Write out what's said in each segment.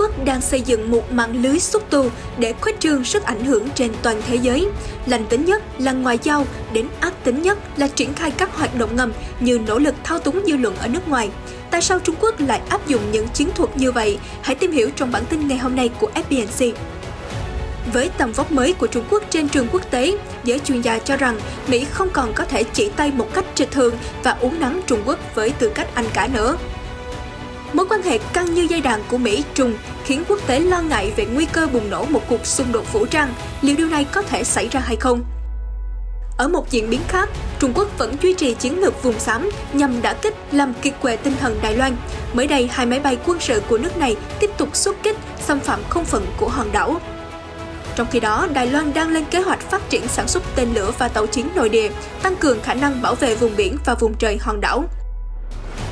Quốc đang xây dựng một mạng lưới xúc tu để khuếch trương sức ảnh hưởng trên toàn thế giới. Lành tính nhất là ngoại giao, đến ác tính nhất là triển khai các hoạt động ngầm như nỗ lực thao túng dư luận ở nước ngoài. Tại sao Trung Quốc lại áp dụng những chiến thuật như vậy? Hãy tìm hiểu trong bản tin ngày hôm nay của FBNC. Với tầm vóc mới của Trung Quốc trên trường quốc tế, giới chuyên gia cho rằng Mỹ không còn có thể chỉ tay một cách trịch thường và uống nắng Trung Quốc với tư cách anh cả nữa. Mối quan hệ căng như dây đàn của Mỹ trung khiến quốc tế lo ngại về nguy cơ bùng nổ một cuộc xung đột vũ trang. Liệu điều này có thể xảy ra hay không? Ở một diễn biến khác, Trung Quốc vẫn duy trì chiến lược vùng xám nhằm đả kích làm kiệt quệ tinh thần Đài Loan. Mới đây, hai máy bay quân sự của nước này tiếp tục xuất kích xâm phạm không phận của hòn đảo. Trong khi đó, Đài Loan đang lên kế hoạch phát triển sản xuất tên lửa và tàu chiến nội địa, tăng cường khả năng bảo vệ vùng biển và vùng trời hòn đảo.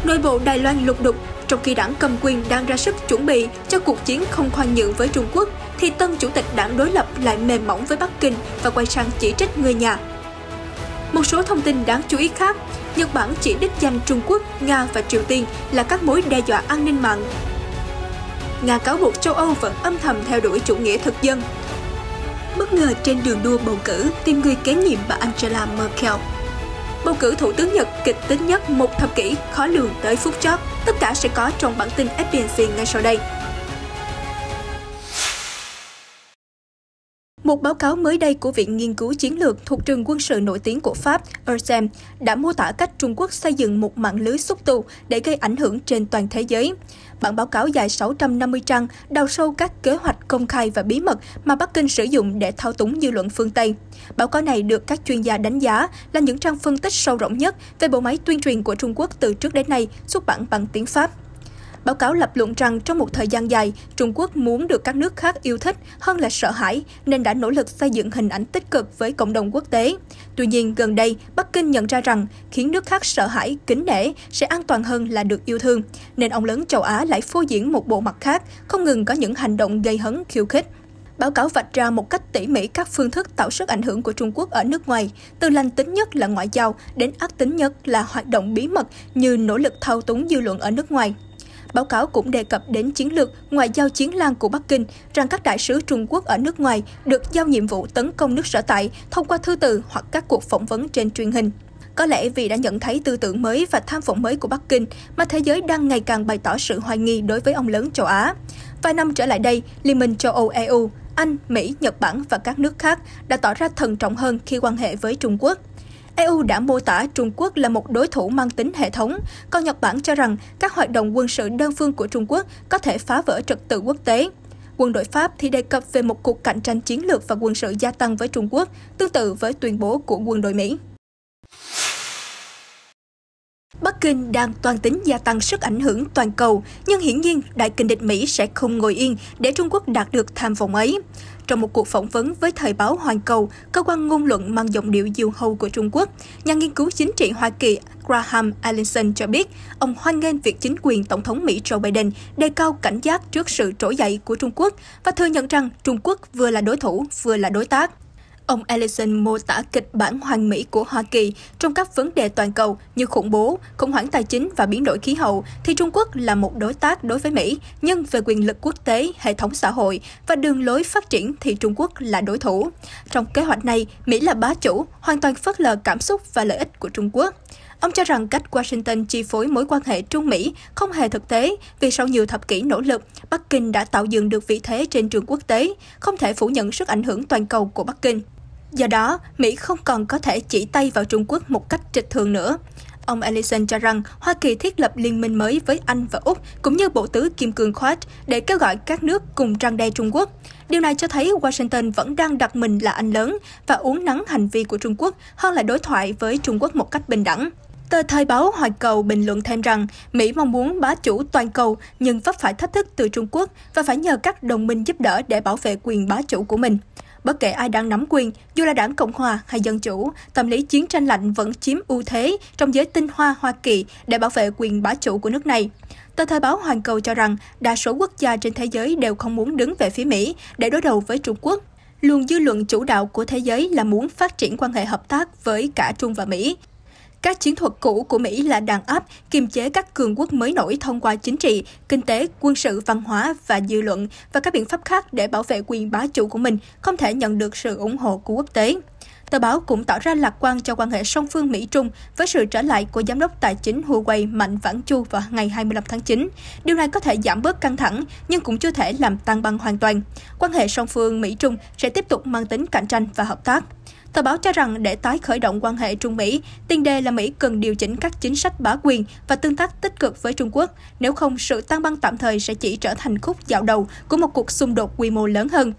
Nội bộ Đài Loan lục đục trong khi đảng cầm quyền đang ra sức chuẩn bị cho cuộc chiến không khoan nhượng với Trung Quốc, thì tân chủ tịch đảng đối lập lại mềm mỏng với Bắc Kinh và quay sang chỉ trích người nhà. Một số thông tin đáng chú ý khác, Nhật Bản chỉ đích danh Trung Quốc, Nga và Triều Tiên là các mối đe dọa an ninh mạng. Nga cáo buộc châu Âu vẫn âm thầm theo đuổi chủ nghĩa thực dân. Bất ngờ trên đường đua bầu cử tìm người kế nhiệm bà Angela Merkel Bầu cử thủ tướng Nhật kịch tính nhất một thập kỷ, khó lường tới phút chót. Tất cả sẽ có trong bản tin FBNC ngay sau đây. Một báo cáo mới đây của Viện Nghiên cứu Chiến lược thuộc trường quân sự nổi tiếng của Pháp, ERSEM, đã mô tả cách Trung Quốc xây dựng một mạng lưới xúc tu để gây ảnh hưởng trên toàn thế giới bản báo cáo dài 650 trang đào sâu các kế hoạch công khai và bí mật mà Bắc Kinh sử dụng để thao túng dư luận phương Tây. Báo cáo này được các chuyên gia đánh giá là những trang phân tích sâu rộng nhất về bộ máy tuyên truyền của Trung Quốc từ trước đến nay, xuất bản bằng tiếng Pháp. Báo cáo lập luận rằng trong một thời gian dài, Trung Quốc muốn được các nước khác yêu thích hơn là sợ hãi nên đã nỗ lực xây dựng hình ảnh tích cực với cộng đồng quốc tế. Tuy nhiên, gần đây, Bắc Kinh nhận ra rằng khiến nước khác sợ hãi, kính nể sẽ an toàn hơn là được yêu thương. Nên ông lớn châu Á lại phô diễn một bộ mặt khác, không ngừng có những hành động gây hấn khiêu khích. Báo cáo vạch ra một cách tỉ mỉ các phương thức tạo sức ảnh hưởng của Trung Quốc ở nước ngoài, từ lành tính nhất là ngoại giao đến ác tính nhất là hoạt động bí mật như nỗ lực thao túng dư luận ở nước ngoài. Báo cáo cũng đề cập đến chiến lược ngoại giao chiến lan của Bắc Kinh, rằng các đại sứ Trung Quốc ở nước ngoài được giao nhiệm vụ tấn công nước sở tại thông qua thư từ hoặc các cuộc phỏng vấn trên truyền hình. Có lẽ vì đã nhận thấy tư tưởng mới và tham vọng mới của Bắc Kinh mà thế giới đang ngày càng bày tỏ sự hoài nghi đối với ông lớn châu Á. Vài năm trở lại đây, Liên minh châu Âu EU, Anh, Mỹ, Nhật Bản và các nước khác đã tỏ ra thận trọng hơn khi quan hệ với Trung Quốc. EU đã mô tả Trung Quốc là một đối thủ mang tính hệ thống, còn Nhật Bản cho rằng các hoạt động quân sự đơn phương của Trung Quốc có thể phá vỡ trật tự quốc tế. Quân đội Pháp thì đề cập về một cuộc cạnh tranh chiến lược và quân sự gia tăng với Trung Quốc, tương tự với tuyên bố của quân đội Mỹ. Bắc Kinh đang toàn tính gia tăng sức ảnh hưởng toàn cầu, nhưng hiển nhiên đại kình địch Mỹ sẽ không ngồi yên để Trung Quốc đạt được tham vọng ấy. Trong một cuộc phỏng vấn với thời báo Hoàn Cầu, cơ quan ngôn luận mang giọng điệu diều hâu của Trung Quốc, nhà nghiên cứu chính trị Hoa Kỳ Graham Allison cho biết, ông hoan nghênh việc chính quyền Tổng thống Mỹ Joe Biden đề cao cảnh giác trước sự trỗi dậy của Trung Quốc và thừa nhận rằng Trung Quốc vừa là đối thủ vừa là đối tác. Ông Ellison mô tả kịch bản hoàn mỹ của Hoa Kỳ trong các vấn đề toàn cầu như khủng bố, khủng hoảng tài chính và biến đổi khí hậu, thì Trung Quốc là một đối tác đối với Mỹ, nhưng về quyền lực quốc tế, hệ thống xã hội và đường lối phát triển thì Trung Quốc là đối thủ. Trong kế hoạch này, Mỹ là bá chủ, hoàn toàn phớt lờ cảm xúc và lợi ích của Trung Quốc. Ông cho rằng cách Washington chi phối mối quan hệ Trung-Mỹ không hề thực tế vì sau nhiều thập kỷ nỗ lực, Bắc Kinh đã tạo dựng được vị thế trên trường quốc tế, không thể phủ nhận sức ảnh hưởng toàn cầu của Bắc Kinh. Do đó, Mỹ không còn có thể chỉ tay vào Trung Quốc một cách trịch thường nữa. Ông Ellison cho rằng Hoa Kỳ thiết lập liên minh mới với Anh và Úc cũng như bộ tứ Kim Cương Quad để kêu gọi các nước cùng răng đe Trung Quốc. Điều này cho thấy Washington vẫn đang đặt mình là anh lớn và uốn nắn hành vi của Trung Quốc hơn là đối thoại với Trung Quốc một cách bình đẳng. Tờ Thời báo hoài Cầu bình luận thêm rằng Mỹ mong muốn bá chủ toàn cầu nhưng vấp phải thách thức từ Trung Quốc và phải nhờ các đồng minh giúp đỡ để bảo vệ quyền bá chủ của mình. Bất kể ai đang nắm quyền, dù là đảng Cộng Hòa hay Dân Chủ, tâm lý chiến tranh lạnh vẫn chiếm ưu thế trong giới tinh hoa Hoa Kỳ để bảo vệ quyền bá chủ của nước này. Tờ Thời báo Hoàn Cầu cho rằng đa số quốc gia trên thế giới đều không muốn đứng về phía Mỹ để đối đầu với Trung Quốc. Luôn dư luận chủ đạo của thế giới là muốn phát triển quan hệ hợp tác với cả Trung và Mỹ. Các chiến thuật cũ của Mỹ là đàn áp, kiềm chế các cường quốc mới nổi thông qua chính trị, kinh tế, quân sự, văn hóa và dư luận và các biện pháp khác để bảo vệ quyền bá chủ của mình không thể nhận được sự ủng hộ của quốc tế. Tờ báo cũng tỏ ra lạc quan cho quan hệ song phương Mỹ-Trung với sự trở lại của giám đốc tài chính Huawei Mạnh Vãn Chu vào ngày 25 tháng 9. Điều này có thể giảm bớt căng thẳng, nhưng cũng chưa thể làm tan băng hoàn toàn. Quan hệ song phương Mỹ-Trung sẽ tiếp tục mang tính cạnh tranh và hợp tác. Tờ báo cho rằng để tái khởi động quan hệ Trung Mỹ, tiền đề là Mỹ cần điều chỉnh các chính sách bá quyền và tương tác tích cực với Trung Quốc, nếu không sự tăng băng tạm thời sẽ chỉ trở thành khúc dạo đầu của một cuộc xung đột quy mô lớn hơn.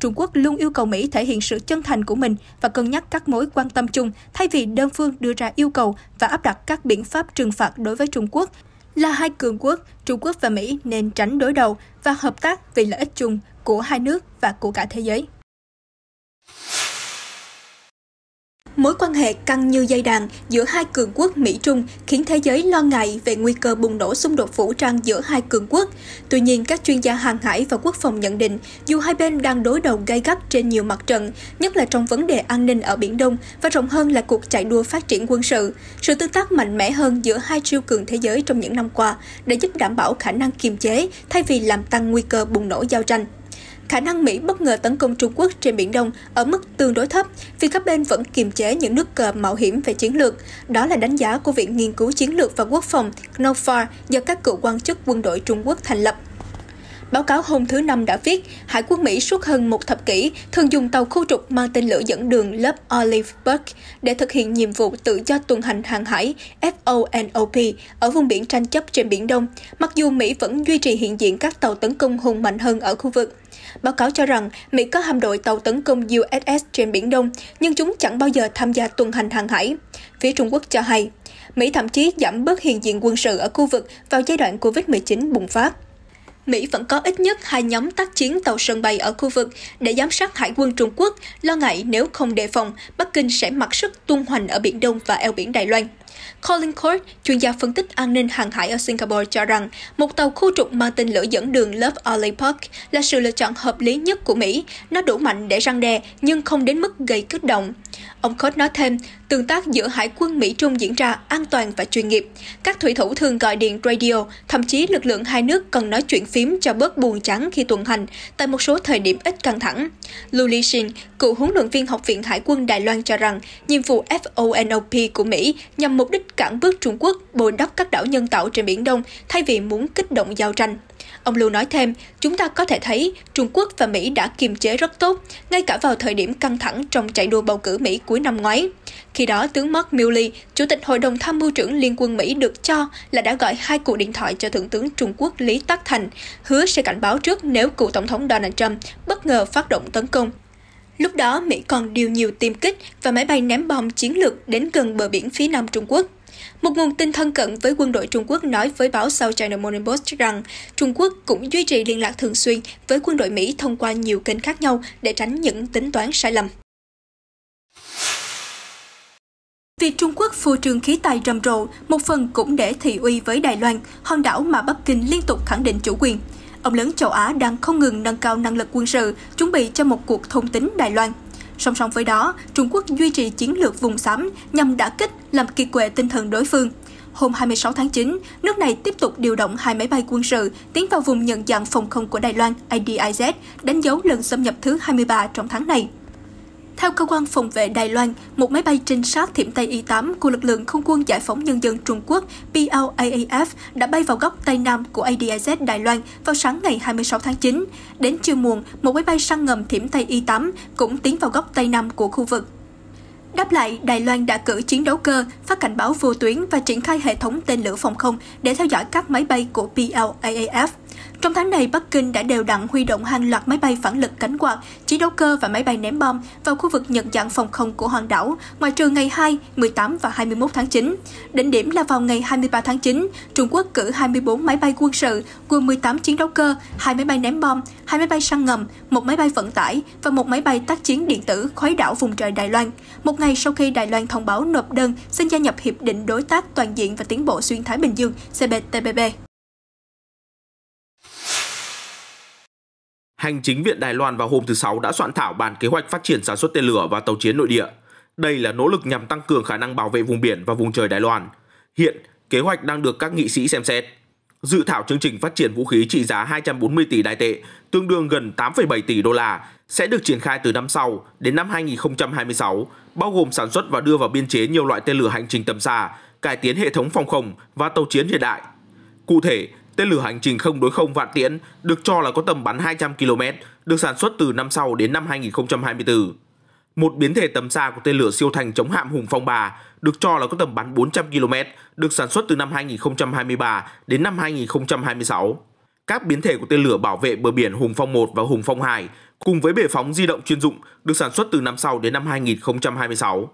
Trung Quốc luôn yêu cầu Mỹ thể hiện sự chân thành của mình và cân nhắc các mối quan tâm chung thay vì đơn phương đưa ra yêu cầu và áp đặt các biện pháp trừng phạt đối với Trung Quốc. Là hai cường quốc, Trung Quốc và Mỹ nên tránh đối đầu và hợp tác vì lợi ích chung của hai nước và của cả thế giới. Mối quan hệ căng như dây đàn giữa hai cường quốc Mỹ-Trung khiến thế giới lo ngại về nguy cơ bùng nổ xung đột vũ trang giữa hai cường quốc. Tuy nhiên, các chuyên gia hàng hải và quốc phòng nhận định, dù hai bên đang đối đầu gay gắt trên nhiều mặt trận, nhất là trong vấn đề an ninh ở Biển Đông và rộng hơn là cuộc chạy đua phát triển quân sự, sự tương tác mạnh mẽ hơn giữa hai siêu cường thế giới trong những năm qua đã giúp đảm bảo khả năng kiềm chế thay vì làm tăng nguy cơ bùng nổ giao tranh khả năng Mỹ bất ngờ tấn công Trung Quốc trên Biển Đông ở mức tương đối thấp vì các bên vẫn kiềm chế những nước cờ mạo hiểm về chiến lược. Đó là đánh giá của Viện Nghiên cứu Chiến lược và Quốc phòng KNOFAR do các cựu quan chức quân đội Trung Quốc thành lập. Báo cáo hôm thứ Năm đã viết, Hải quân Mỹ suốt hơn một thập kỷ thường dùng tàu khu trục mang tên lửa dẫn đường lớp Oliveberg để thực hiện nhiệm vụ tự do tuần hành hàng hải FONOP ở vùng biển tranh chấp trên Biển Đông, mặc dù Mỹ vẫn duy trì hiện diện các tàu tấn công hùng mạnh hơn ở khu vực. Báo cáo cho rằng Mỹ có hạm đội tàu tấn công USS trên Biển Đông, nhưng chúng chẳng bao giờ tham gia tuần hành hàng hải. Phía Trung Quốc cho hay, Mỹ thậm chí giảm bớt hiện diện quân sự ở khu vực vào giai đoạn COVID-19 bùng phát. Mỹ vẫn có ít nhất hai nhóm tác chiến tàu sân bay ở khu vực để giám sát hải quân Trung Quốc, lo ngại nếu không đề phòng, Bắc Kinh sẽ mặc sức tung hoành ở Biển Đông và eo biển Đài Loan. Colin Court, chuyên gia phân tích an ninh hàng hải ở Singapore cho rằng một tàu khu trục mang tên lửa dẫn đường Love Alley Park là sự lựa chọn hợp lý nhất của Mỹ. Nó đủ mạnh để răng đe nhưng không đến mức gây kích động. Ông Court nói thêm, tương tác giữa hải quân Mỹ-Trung diễn ra an toàn và chuyên nghiệp. Các thủy thủ thường gọi điện radio, thậm chí lực lượng hai nước còn nói chuyện phím cho bớt buồn chán khi tuần hành tại một số thời điểm ít căng thẳng. Lu Li Shin, cựu huấn luyện viên Học viện Hải quân Đài Loan cho rằng nhiệm vụ FONOP của Mỹ nhằm mục đích cản bước Trung Quốc bồi đắp các đảo nhân tạo trên Biển Đông thay vì muốn kích động giao tranh. Ông Lưu nói thêm, chúng ta có thể thấy Trung Quốc và Mỹ đã kiềm chế rất tốt, ngay cả vào thời điểm căng thẳng trong chạy đua bầu cử Mỹ cuối năm ngoái. Khi đó, tướng Mark Milley, Chủ tịch Hội đồng Tham mưu trưởng Liên quân Mỹ được cho là đã gọi hai cuộc điện thoại cho Thượng tướng Trung Quốc Lý Tắc Thành, hứa sẽ cảnh báo trước nếu cựu Tổng thống Donald Trump bất ngờ phát động tấn công. Lúc đó, Mỹ còn điều nhiều tiêm kích và máy bay ném bom chiến lược đến gần bờ biển phía nam Trung Quốc. Một nguồn tin thân cận với quân đội Trung Quốc nói với báo South China Morning Post rằng Trung Quốc cũng duy trì liên lạc thường xuyên với quân đội Mỹ thông qua nhiều kênh khác nhau để tránh những tính toán sai lầm. Việc Trung Quốc phô trương khí tài rầm rộ, một phần cũng để thị uy với Đài Loan, hòn đảo mà Bắc Kinh liên tục khẳng định chủ quyền ông lớn châu Á đang không ngừng nâng cao năng lực quân sự, chuẩn bị cho một cuộc thôn tính Đài Loan. Song song với đó, Trung Quốc duy trì chiến lược vùng xám nhằm đả kích làm kiệt quệ tinh thần đối phương. Hôm 26 tháng 9, nước này tiếp tục điều động hai máy bay quân sự tiến vào vùng nhận dạng phòng không của Đài Loan IDIZ, đánh dấu lần xâm nhập thứ 23 trong tháng này. Theo cơ quan phòng vệ Đài Loan, một máy bay trinh sát thiểm Tây Y-8 của lực lượng Không quân Giải phóng Nhân dân Trung Quốc PLAAF đã bay vào góc Tây Nam của ADIZ Đài Loan vào sáng ngày 26 tháng 9. Đến trưa muộn, một máy bay săn ngầm thiểm Tây Y-8 cũng tiến vào góc Tây Nam của khu vực. Đáp lại, Đài Loan đã cử chiến đấu cơ, phát cảnh báo vô tuyến và triển khai hệ thống tên lửa phòng không để theo dõi các máy bay của PLAAF. Trong tháng này, Bắc Kinh đã đều đặn huy động hàng loạt máy bay phản lực cánh quạt, chiến đấu cơ và máy bay ném bom vào khu vực nhận dạng phòng không của hòn đảo, ngoài trừ ngày 2, 18 và 21 tháng 9. Đỉnh điểm là vào ngày 23 tháng 9, Trung Quốc cử 24 máy bay quân sự, gồm 18 chiến đấu cơ, 2 máy bay ném bom, 2 máy bay săn ngầm, 1 máy bay vận tải và 1 máy bay tác chiến điện tử khói đảo vùng trời Đài Loan. Một ngày sau khi Đài Loan thông báo nộp đơn xin gia nhập Hiệp định Đối tác Toàn diện và Tiến bộ Xuyên Thái Bình Dương CPTPP. Hành chính viện Đài Loan vào hôm thứ Sáu đã soạn thảo bản kế hoạch phát triển sản xuất tên lửa và tàu chiến nội địa. Đây là nỗ lực nhằm tăng cường khả năng bảo vệ vùng biển và vùng trời Đài Loan. Hiện, kế hoạch đang được các nghị sĩ xem xét. Dự thảo chương trình phát triển vũ khí trị giá 240 tỷ đại tệ, tương đương gần 8,7 tỷ đô la, sẽ được triển khai từ năm sau đến năm 2026, bao gồm sản xuất và đưa vào biên chế nhiều loại tên lửa hành trình tầm xa, cải tiến hệ thống phòng không và tàu chiến hiện đại. Cụ thể, Tên lửa hành trình không đối không vạn tiễn được cho là có tầm bắn 200 km, được sản xuất từ năm sau đến năm 2024. Một biến thể tầm xa của tên lửa siêu thanh chống hạm Hùng Phong 3 được cho là có tầm bắn 400 km, được sản xuất từ năm 2023 đến năm 2026. Các biến thể của tên lửa bảo vệ bờ biển Hùng Phong 1 và Hùng Phong 2 cùng với bể phóng di động chuyên dụng được sản xuất từ năm sau đến năm 2026.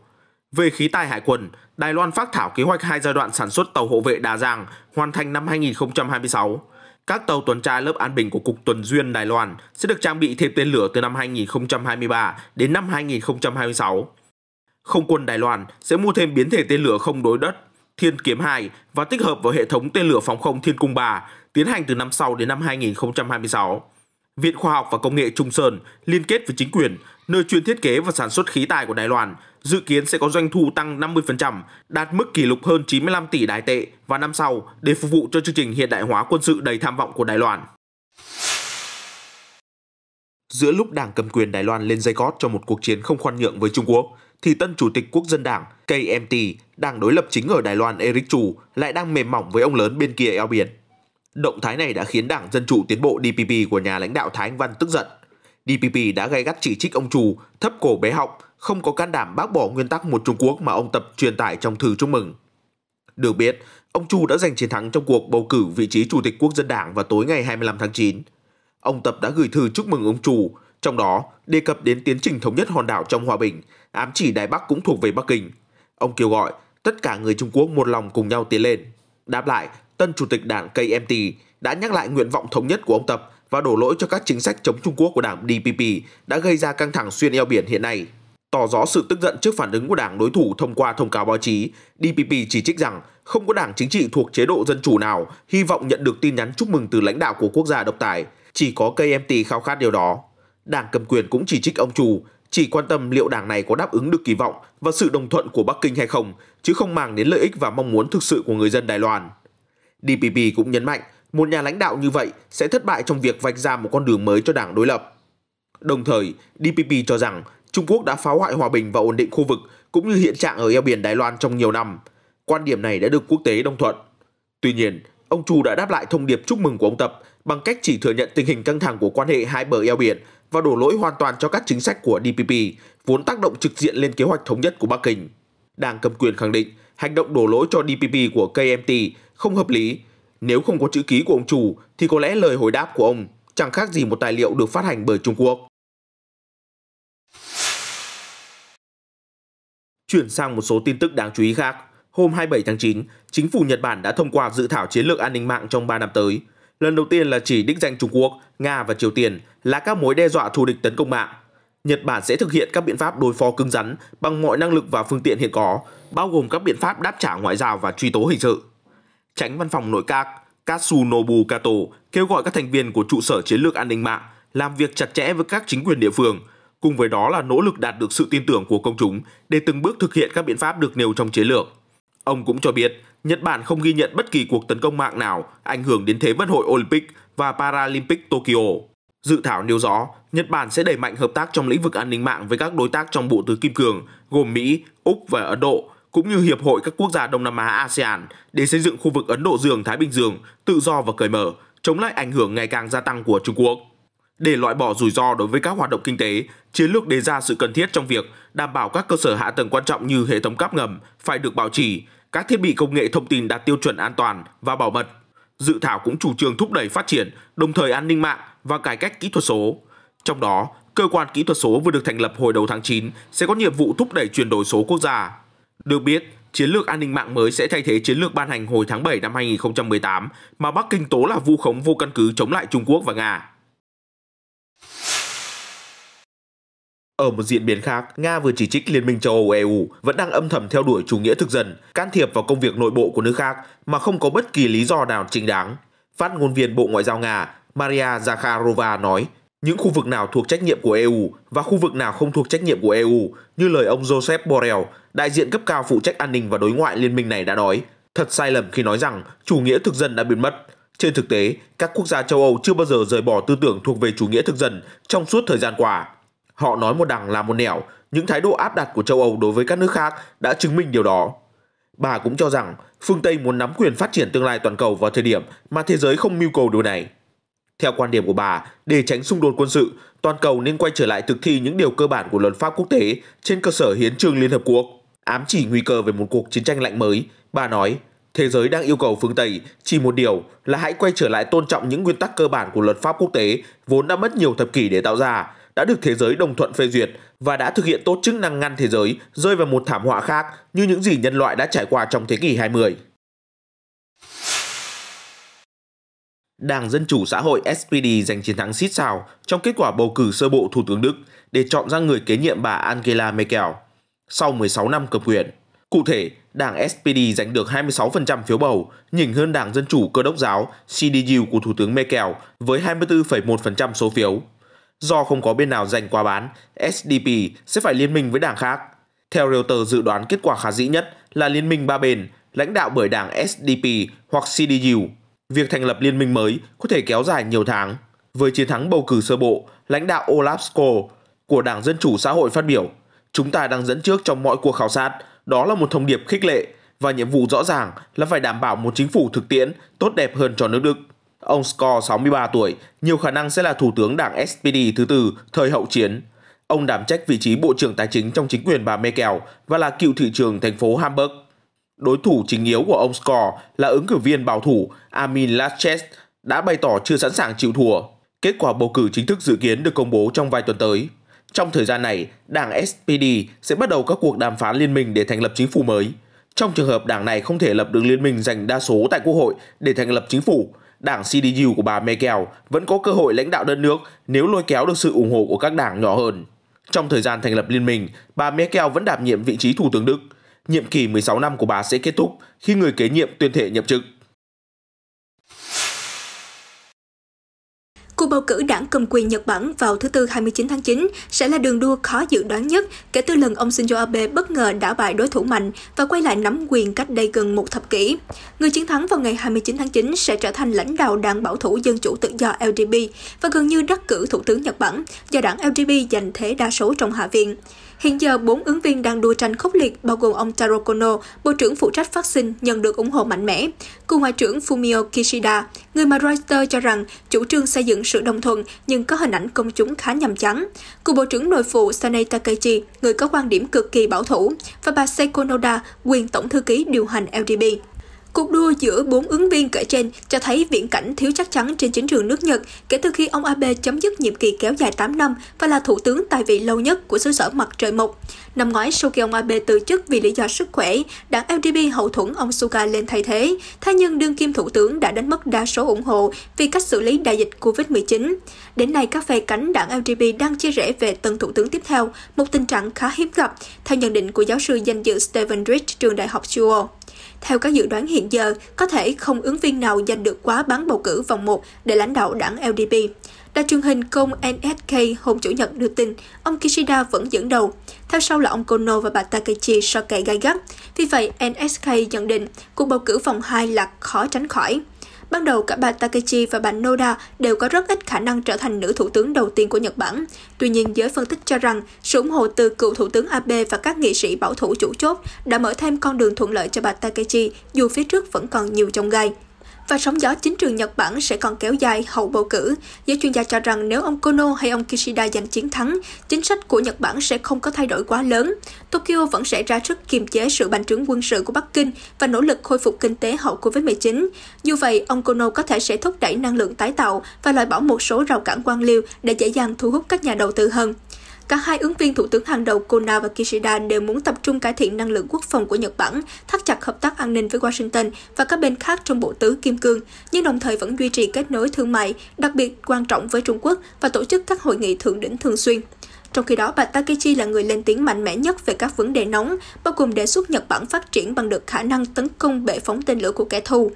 Về khí tài hải quân, Đài Loan phát thảo kế hoạch hai giai đoạn sản xuất tàu hộ vệ đa dạng hoàn thành năm 2026. Các tàu tuần tra lớp an bình của Cục Tuần Duyên Đài Loan sẽ được trang bị thêm tên lửa từ năm 2023 đến năm 2026. Không quân Đài Loan sẽ mua thêm biến thể tên lửa không đối đất Thiên Kiếm 2 và tích hợp vào hệ thống tên lửa phòng không Thiên Cung 3, tiến hành từ năm sau đến năm 2026. Viện Khoa học và Công nghệ Trung Sơn liên kết với chính quyền, nơi chuyên thiết kế và sản xuất khí tài của Đài Loan, dự kiến sẽ có doanh thu tăng 50%, đạt mức kỷ lục hơn 95 tỷ đài tệ vào năm sau để phục vụ cho chương trình hiện đại hóa quân sự đầy tham vọng của Đài Loan. Giữa lúc Đảng cầm quyền Đài Loan lên dây gót cho một cuộc chiến không khoan nhượng với Trung Quốc, thì tân chủ tịch quốc dân đảng KMT, đảng đối lập chính ở Đài Loan Eric Chu lại đang mềm mỏng với ông lớn bên kia eo biển. Động thái này đã khiến Đảng Dân Chủ Tiến bộ DPP của nhà lãnh đạo Thái Anh Văn tức giận. DPP đã gay gắt chỉ trích ông Chu thấp cổ bé họng không có can đảm bác bỏ nguyên tắc một Trung Quốc mà ông Tập truyền tải trong thư chúc mừng. Được biết, ông Chu đã giành chiến thắng trong cuộc bầu cử vị trí Chủ tịch Quốc dân Đảng vào tối ngày 25 tháng 9. Ông Tập đã gửi thư chúc mừng ông Chu, trong đó đề cập đến tiến trình thống nhất hòn đảo trong hòa bình, ám chỉ Đài Bắc cũng thuộc về Bắc Kinh. Ông kêu gọi tất cả người Trung Quốc một lòng cùng nhau tiến lên. Đáp lại, tân Chủ tịch Đảng KMT đã nhắc lại nguyện vọng thống nhất của ông Tập và đổ lỗi cho các chính sách chống Trung Quốc của Đảng DPP đã gây ra căng thẳng xuyên eo biển hiện nay tỏ rõ sự tức giận trước phản ứng của đảng đối thủ thông qua thông cáo báo chí. DPP chỉ trích rằng không có đảng chính trị thuộc chế độ dân chủ nào hy vọng nhận được tin nhắn chúc mừng từ lãnh đạo của quốc gia độc tài. Chỉ có KMT khao khát điều đó. Đảng cầm quyền cũng chỉ trích ông chủ chỉ quan tâm liệu đảng này có đáp ứng được kỳ vọng và sự đồng thuận của Bắc Kinh hay không, chứ không màng đến lợi ích và mong muốn thực sự của người dân Đài Loan. DPP cũng nhấn mạnh một nhà lãnh đạo như vậy sẽ thất bại trong việc vạch ra một con đường mới cho đảng đối lập. Đồng thời, DPP cho rằng Trung Quốc đã phá hoại hòa bình và ổn định khu vực cũng như hiện trạng ở eo biển Đài Loan trong nhiều năm. Quan điểm này đã được quốc tế đồng thuận. Tuy nhiên, ông Chu đã đáp lại thông điệp chúc mừng của ông Tập bằng cách chỉ thừa nhận tình hình căng thẳng của quan hệ hai bờ eo biển và đổ lỗi hoàn toàn cho các chính sách của DPP, vốn tác động trực diện lên kế hoạch thống nhất của Bắc Kinh. Đảng cầm quyền khẳng định hành động đổ lỗi cho DPP của KMT không hợp lý. Nếu không có chữ ký của ông chủ thì có lẽ lời hồi đáp của ông chẳng khác gì một tài liệu được phát hành bởi Trung Quốc. Chuyển sang một số tin tức đáng chú ý khác. Hôm 27 tháng 9, chính phủ Nhật Bản đã thông qua dự thảo chiến lược an ninh mạng trong 3 năm tới. Lần đầu tiên là chỉ đích danh Trung Quốc, Nga và Triều Tiên là các mối đe dọa thù địch tấn công mạng. Nhật Bản sẽ thực hiện các biện pháp đối phó cứng rắn bằng mọi năng lực và phương tiện hiện có, bao gồm các biện pháp đáp trả ngoại giao và truy tố hình sự. Tránh văn phòng nội các Katsunobu Kato kêu gọi các thành viên của trụ sở chiến lược an ninh mạng làm việc chặt chẽ với các chính quyền địa phương – cùng với đó là nỗ lực đạt được sự tin tưởng của công chúng để từng bước thực hiện các biện pháp được nêu trong chiến lược. Ông cũng cho biết, Nhật Bản không ghi nhận bất kỳ cuộc tấn công mạng nào ảnh hưởng đến Thế vận hội Olympic và Paralympic Tokyo. Dự thảo nêu rõ, Nhật Bản sẽ đẩy mạnh hợp tác trong lĩnh vực an ninh mạng với các đối tác trong bộ tứ kim cường gồm Mỹ, Úc và Ấn Độ, cũng như Hiệp hội các quốc gia Đông Nam Á ASEAN để xây dựng khu vực Ấn Độ Dương-Thái Bình Dương tự do và cởi mở, chống lại ảnh hưởng ngày càng gia tăng của Trung Quốc để loại bỏ rủi ro đối với các hoạt động kinh tế, chiến lược đề ra sự cần thiết trong việc đảm bảo các cơ sở hạ tầng quan trọng như hệ thống cáp ngầm phải được bảo trì, các thiết bị công nghệ thông tin đạt tiêu chuẩn an toàn và bảo mật. Dự thảo cũng chủ trương thúc đẩy phát triển đồng thời an ninh mạng và cải cách kỹ thuật số. Trong đó, cơ quan kỹ thuật số vừa được thành lập hồi đầu tháng 9 sẽ có nhiệm vụ thúc đẩy chuyển đổi số quốc gia. Được biết, chiến lược an ninh mạng mới sẽ thay thế chiến lược ban hành hồi tháng 7 năm 2018 mà Bắc Kinh tố là vu khống vô căn cứ chống lại Trung Quốc và Nga. Ở một diễn biến khác, Nga vừa chỉ trích Liên minh châu Âu EU vẫn đang âm thầm theo đuổi chủ nghĩa thực dân, can thiệp vào công việc nội bộ của nước khác mà không có bất kỳ lý do nào chính đáng. Phát ngôn viên Bộ Ngoại giao Nga Maria Zakharova nói, những khu vực nào thuộc trách nhiệm của EU và khu vực nào không thuộc trách nhiệm của EU, như lời ông Joseph Borrell, đại diện cấp cao phụ trách an ninh và đối ngoại liên minh này đã nói, thật sai lầm khi nói rằng chủ nghĩa thực dân đã biến mất. Trên thực tế, các quốc gia châu Âu chưa bao giờ rời bỏ tư tưởng thuộc về chủ nghĩa thực dân trong suốt thời gian qua. Họ nói một đằng là một nẻo, những thái độ áp đặt của châu Âu đối với các nước khác đã chứng minh điều đó. Bà cũng cho rằng phương Tây muốn nắm quyền phát triển tương lai toàn cầu vào thời điểm mà thế giới không mưu cầu điều này. Theo quan điểm của bà, để tránh xung đột quân sự, toàn cầu nên quay trở lại thực thi những điều cơ bản của luật pháp quốc tế trên cơ sở hiến trương Liên Hợp Quốc. Ám chỉ nguy cơ về một cuộc chiến tranh lạnh mới, bà nói, thế giới đang yêu cầu phương Tây chỉ một điều là hãy quay trở lại tôn trọng những nguyên tắc cơ bản của luật pháp quốc tế vốn đã mất nhiều thập kỷ để tạo ra, đã được thế giới đồng thuận phê duyệt và đã thực hiện tốt chức năng ngăn thế giới rơi vào một thảm họa khác như những gì nhân loại đã trải qua trong thế kỷ 20. Đảng Dân Chủ Xã hội SPD giành chiến thắng xít xào trong kết quả bầu cử sơ bộ Thủ tướng Đức để chọn ra người kế nhiệm bà Angela Merkel sau 16 năm cầm quyền. Cụ thể, đảng SPD giành được 26% phiếu bầu, nhỉnh hơn đảng Dân Chủ Cơ đốc giáo CDU của Thủ tướng Merkel với 24,1% số phiếu do không có bên nào giành qua bán, SDP sẽ phải liên minh với đảng khác. Theo Reuters dự đoán kết quả khả dĩ nhất là liên minh ba bên, lãnh đạo bởi đảng SDP hoặc CDU. Việc thành lập liên minh mới có thể kéo dài nhiều tháng. Với chiến thắng bầu cử sơ bộ, lãnh đạo Olaf Scholz của Đảng Dân Chủ Xã hội phát biểu, chúng ta đang dẫn trước trong mọi cuộc khảo sát, đó là một thông điệp khích lệ và nhiệm vụ rõ ràng là phải đảm bảo một chính phủ thực tiễn tốt đẹp hơn cho nước Đức. Ông Scott, 63 tuổi, nhiều khả năng sẽ là thủ tướng đảng SPD thứ tư thời hậu chiến. Ông đảm trách vị trí Bộ trưởng Tài chính trong chính quyền bà Merkel và là cựu thị trường thành phố Hamburg. Đối thủ chính yếu của ông Scott là ứng cử viên bảo thủ Armin Laschet đã bày tỏ chưa sẵn sàng chịu thua. Kết quả bầu cử chính thức dự kiến được công bố trong vài tuần tới. Trong thời gian này, đảng SPD sẽ bắt đầu các cuộc đàm phán liên minh để thành lập chính phủ mới. Trong trường hợp đảng này không thể lập được liên minh giành đa số tại quốc hội để thành lập chính phủ, đảng CDU của bà Merkel vẫn có cơ hội lãnh đạo đất nước nếu lôi kéo được sự ủng hộ của các đảng nhỏ hơn. Trong thời gian thành lập liên minh, bà Merkel vẫn đảm nhiệm vị trí thủ tướng Đức. Nhiệm kỳ 16 năm của bà sẽ kết thúc khi người kế nhiệm tuyên thệ nhậm chức. Cuộc bầu cử đảng cầm quyền Nhật Bản vào thứ Tư 29 tháng 9 sẽ là đường đua khó dự đoán nhất kể từ lần ông Shinzo Abe bất ngờ đả bại đối thủ mạnh và quay lại nắm quyền cách đây gần một thập kỷ. Người chiến thắng vào ngày 29 tháng 9 sẽ trở thành lãnh đạo đảng bảo thủ dân chủ tự do LDP và gần như đắc cử thủ tướng Nhật Bản do đảng LDP giành thế đa số trong Hạ viện. Hiện giờ, bốn ứng viên đang đua tranh khốc liệt bao gồm ông Taro Kono, Bộ trưởng phụ trách vaccine, nhận được ủng hộ mạnh mẽ, cựu Ngoại trưởng Fumio Kishida, người mà Reuters cho rằng chủ trương xây dựng sự đồng thuận nhưng có hình ảnh công chúng khá nhầm chán, cựu Bộ trưởng Nội vụ Sanei Takeichi, người có quan điểm cực kỳ bảo thủ, và bà Seiko Noda, quyền tổng thư ký điều hành LDP. Cuộc đua giữa bốn ứng viên kể trên cho thấy viễn cảnh thiếu chắc chắn trên chính trường nước Nhật kể từ khi ông Abe chấm dứt nhiệm kỳ kéo dài 8 năm và là thủ tướng tại vị lâu nhất của xứ sở mặt trời mọc. Năm ngoái, sau khi ông Abe từ chức vì lý do sức khỏe, đảng LDP hậu thuẫn ông Suga lên thay thế. Thế nhưng đương kim thủ tướng đã đánh mất đa số ủng hộ vì cách xử lý đại dịch COVID-19. Đến nay, các phe cánh đảng LDP đang chia rẽ về tân thủ tướng tiếp theo, một tình trạng khá hiếm gặp, theo nhận định của giáo sư danh dự Stephen Rich, trường đại học Sewell. Theo các dự đoán hiện giờ, có thể không ứng viên nào giành được quá bán bầu cử vòng 1 để lãnh đạo đảng LDP. Đài truyền hình công NSK hôm Chủ nhật đưa tin, ông Kishida vẫn dẫn đầu, theo sau là ông Kono và bà Takeichi so kẻ gai gắt. Vì vậy, NSK nhận định cuộc bầu cử vòng 2 là khó tránh khỏi. Ban đầu cả bà Takechi và bà Noda đều có rất ít khả năng trở thành nữ thủ tướng đầu tiên của Nhật Bản. Tuy nhiên, giới phân tích cho rằng sự ủng hộ từ cựu thủ tướng Abe và các nghị sĩ bảo thủ chủ chốt đã mở thêm con đường thuận lợi cho bà Takechi dù phía trước vẫn còn nhiều chông gai và sóng gió chính trường Nhật Bản sẽ còn kéo dài hậu bầu cử. Giới chuyên gia cho rằng nếu ông Kono hay ông Kishida giành chiến thắng, chính sách của Nhật Bản sẽ không có thay đổi quá lớn. Tokyo vẫn sẽ ra sức kiềm chế sự bành trướng quân sự của Bắc Kinh và nỗ lực khôi phục kinh tế hậu Covid-19. Dù vậy, ông Kono có thể sẽ thúc đẩy năng lượng tái tạo và loại bỏ một số rào cản quan liêu để dễ dàng thu hút các nhà đầu tư hơn. Cả hai ứng viên thủ tướng hàng đầu Kona và Kishida đều muốn tập trung cải thiện năng lượng quốc phòng của Nhật Bản, thắt chặt hợp tác an ninh với Washington và các bên khác trong bộ tứ Kim Cương, nhưng đồng thời vẫn duy trì kết nối thương mại, đặc biệt quan trọng với Trung Quốc và tổ chức các hội nghị thượng đỉnh thường xuyên. Trong khi đó, bà Takechi là người lên tiếng mạnh mẽ nhất về các vấn đề nóng, bao gồm đề xuất Nhật Bản phát triển bằng được khả năng tấn công bệ phóng tên lửa của kẻ thù,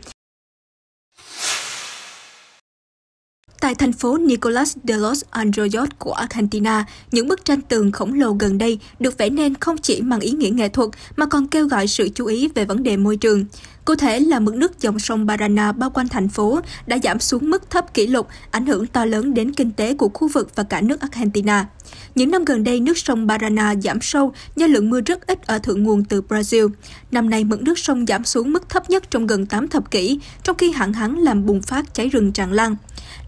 Tại thành phố Nicolas de los Angeles của Argentina, những bức tranh tường khổng lồ gần đây được vẽ nên không chỉ mang ý nghĩa nghệ thuật mà còn kêu gọi sự chú ý về vấn đề môi trường. Cụ thể là mực nước dòng sông Parana bao quanh thành phố đã giảm xuống mức thấp kỷ lục, ảnh hưởng to lớn đến kinh tế của khu vực và cả nước Argentina. Những năm gần đây, nước sông Parana giảm sâu do lượng mưa rất ít ở thượng nguồn từ Brazil. Năm nay, mực nước sông giảm xuống mức thấp nhất trong gần 8 thập kỷ, trong khi hạn hán làm bùng phát cháy rừng tràn lan.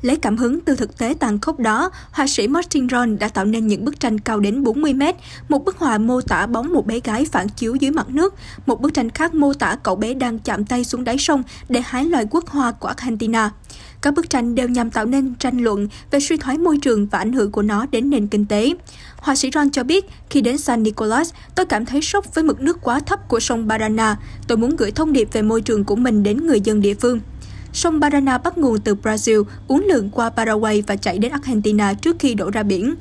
Lấy cảm hứng từ thực tế tàn khốc đó, họa sĩ Martin Ron đã tạo nên những bức tranh cao đến 40 mét, một bức họa mô tả bóng một bé gái phản chiếu dưới mặt nước, một bức tranh khác mô tả cậu bé đang chạm tay xuống đáy sông để hái loài quốc hoa của Argentina. Các bức tranh đều nhằm tạo nên tranh luận về suy thoái môi trường và ảnh hưởng của nó đến nền kinh tế. Họa sĩ Ron cho biết, khi đến San Nicolas, tôi cảm thấy sốc với mực nước quá thấp của sông Barana. Tôi muốn gửi thông điệp về môi trường của mình đến người dân địa phương. Sông Parana bắt nguồn từ Brazil, uốn lượn qua Paraguay và chảy đến Argentina trước khi đổ ra biển.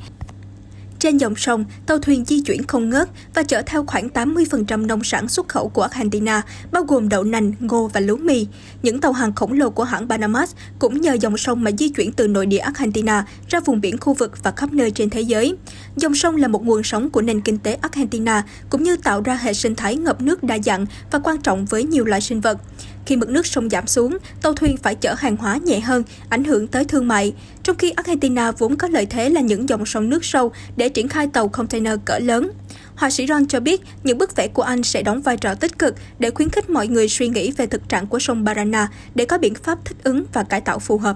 Trên dòng sông, tàu thuyền di chuyển không ngớt và chở theo khoảng 80% nông sản xuất khẩu của Argentina, bao gồm đậu nành, ngô và lúa mì. Những tàu hàng khổng lồ của hãng Panamas cũng nhờ dòng sông mà di chuyển từ nội địa Argentina ra vùng biển khu vực và khắp nơi trên thế giới. Dòng sông là một nguồn sống của nền kinh tế Argentina, cũng như tạo ra hệ sinh thái ngập nước đa dạng và quan trọng với nhiều loại sinh vật. Khi mực nước sông giảm xuống, tàu thuyền phải chở hàng hóa nhẹ hơn, ảnh hưởng tới thương mại. Trong khi Argentina vốn có lợi thế là những dòng sông nước sâu để triển khai tàu container cỡ lớn. Họa sĩ Ron cho biết những bức vẽ của anh sẽ đóng vai trò tích cực để khuyến khích mọi người suy nghĩ về thực trạng của sông Paraná để có biện pháp thích ứng và cải tạo phù hợp.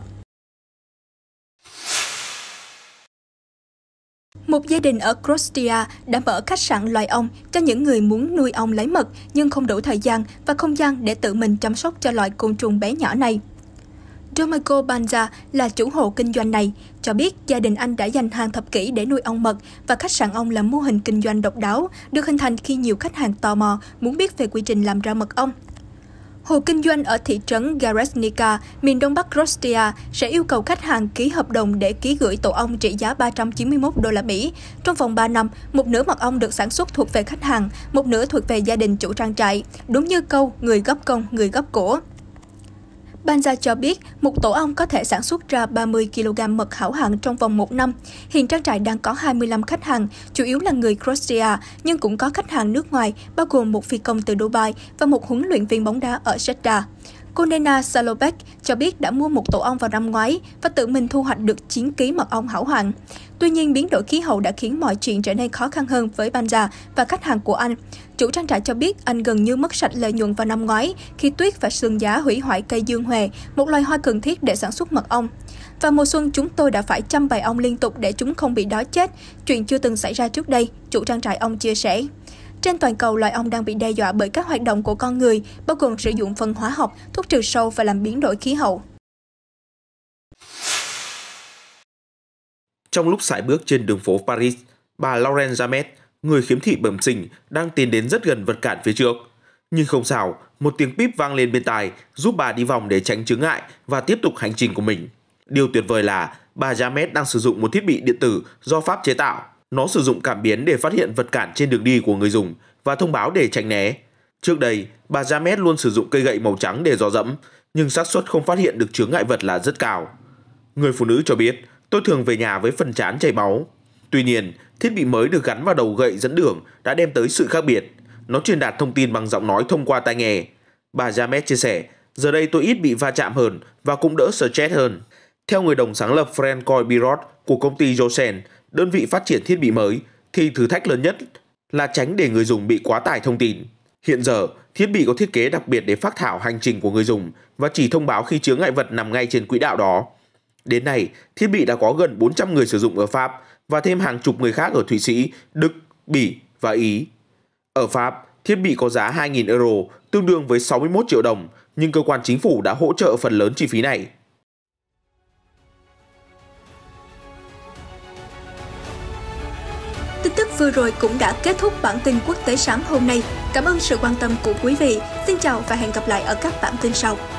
Một gia đình ở Croatia đã mở khách sạn loài ong cho những người muốn nuôi ong lấy mật nhưng không đủ thời gian và không gian để tự mình chăm sóc cho loại côn trùng bé nhỏ này. Domenico Banza là chủ hộ kinh doanh này, cho biết gia đình anh đã dành hàng thập kỷ để nuôi ong mật và khách sạn ong là mô hình kinh doanh độc đáo, được hình thành khi nhiều khách hàng tò mò muốn biết về quy trình làm ra mật ong. Hộ kinh doanh ở thị trấn Garesnica, miền đông bắc Croatia sẽ yêu cầu khách hàng ký hợp đồng để ký gửi tổ ong trị giá 391 đô la Mỹ. Trong vòng 3 năm, một nửa mật ong được sản xuất thuộc về khách hàng, một nửa thuộc về gia đình chủ trang trại. Đúng như câu người góp công, người góp cổ. Banza cho biết một tổ ong có thể sản xuất ra 30 kg mật hảo hạng trong vòng một năm. Hiện trang trại đang có 25 khách hàng, chủ yếu là người Croatia, nhưng cũng có khách hàng nước ngoài, bao gồm một phi công từ Dubai và một huấn luyện viên bóng đá ở Jeddah. Cô Nena Salopek cho biết đã mua một tổ ong vào năm ngoái và tự mình thu hoạch được 9 ký mật ong hảo hoàng. Tuy nhiên, biến đổi khí hậu đã khiến mọi chuyện trở nên khó khăn hơn với Banja và khách hàng của anh. Chủ trang trại cho biết anh gần như mất sạch lợi nhuận vào năm ngoái khi tuyết và sương giá hủy hoại cây dương huệ, một loài hoa cần thiết để sản xuất mật ong. Và mùa xuân chúng tôi đã phải chăm bày ong liên tục để chúng không bị đói chết, chuyện chưa từng xảy ra trước đây, chủ trang trại ong chia sẻ. Trên toàn cầu, loài ong đang bị đe dọa bởi các hoạt động của con người, bao gồm sử dụng phân hóa học, thuốc trừ sâu và làm biến đổi khí hậu. Trong lúc sải bước trên đường phố Paris, bà Lauren Jamet, người khiếm thị bẩm sinh, đang tiến đến rất gần vật cản phía trước. Nhưng không sao, một tiếng píp vang lên bên tai giúp bà đi vòng để tránh chướng ngại và tiếp tục hành trình của mình. Điều tuyệt vời là bà Jamet đang sử dụng một thiết bị điện tử do Pháp chế tạo nó sử dụng cảm biến để phát hiện vật cản trên đường đi của người dùng và thông báo để tránh né. Trước đây, bà Jamet luôn sử dụng cây gậy màu trắng để dò dẫm, nhưng xác suất không phát hiện được chướng ngại vật là rất cao. Người phụ nữ cho biết, tôi thường về nhà với phần chán chảy máu. Tuy nhiên, thiết bị mới được gắn vào đầu gậy dẫn đường đã đem tới sự khác biệt. Nó truyền đạt thông tin bằng giọng nói thông qua tai nghe. Bà Jamet chia sẻ, giờ đây tôi ít bị va chạm hơn và cũng đỡ stress hơn. Theo người đồng sáng lập Francois Birot của công ty Josen, đơn vị phát triển thiết bị mới thì thử thách lớn nhất là tránh để người dùng bị quá tải thông tin. Hiện giờ, thiết bị có thiết kế đặc biệt để phát thảo hành trình của người dùng và chỉ thông báo khi chứa ngại vật nằm ngay trên quỹ đạo đó. Đến nay, thiết bị đã có gần 400 người sử dụng ở Pháp và thêm hàng chục người khác ở Thụy Sĩ, Đức, Bỉ và Ý. Ở Pháp, thiết bị có giá 2.000 euro, tương đương với 61 triệu đồng, nhưng cơ quan chính phủ đã hỗ trợ phần lớn chi phí này. Vừa rồi cũng đã kết thúc bản tin quốc tế sáng hôm nay. Cảm ơn sự quan tâm của quý vị. Xin chào và hẹn gặp lại ở các bản tin sau.